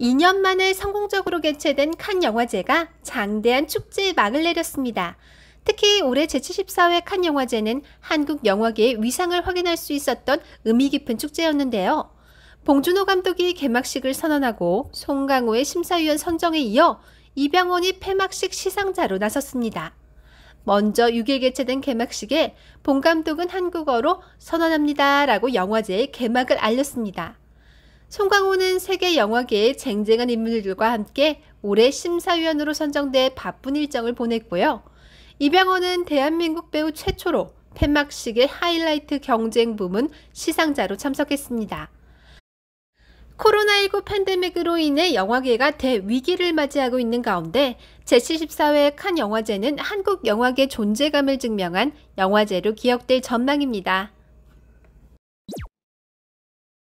2년 만에 성공적으로 개최된 칸 영화제가 장대한 축제의 막을 내렸습니다. 특히 올해 제74회 칸 영화제는 한국 영화계의 위상을 확인할 수 있었던 의미 깊은 축제였는데요. 봉준호 감독이 개막식을 선언하고 송강호의 심사위원 선정에 이어 이병헌이 폐막식 시상자로 나섰습니다. 먼저 6일 개최된 개막식에 봉 감독은 한국어로 선언합니다 라고 영화제의 개막을 알렸습니다. 송강호는 세계 영화계의 쟁쟁한 인물들과 함께 올해 심사위원으로 선정돼 바쁜 일정을 보냈고요. 이병헌은 대한민국 배우 최초로 팬막식의 하이라이트 경쟁 부문 시상자로 참석했습니다. 코로나19 팬데믹으로 인해 영화계가 대위기를 맞이하고 있는 가운데 제74회 칸 영화제는 한국 영화계 존재감을 증명한 영화제로 기억될 전망입니다.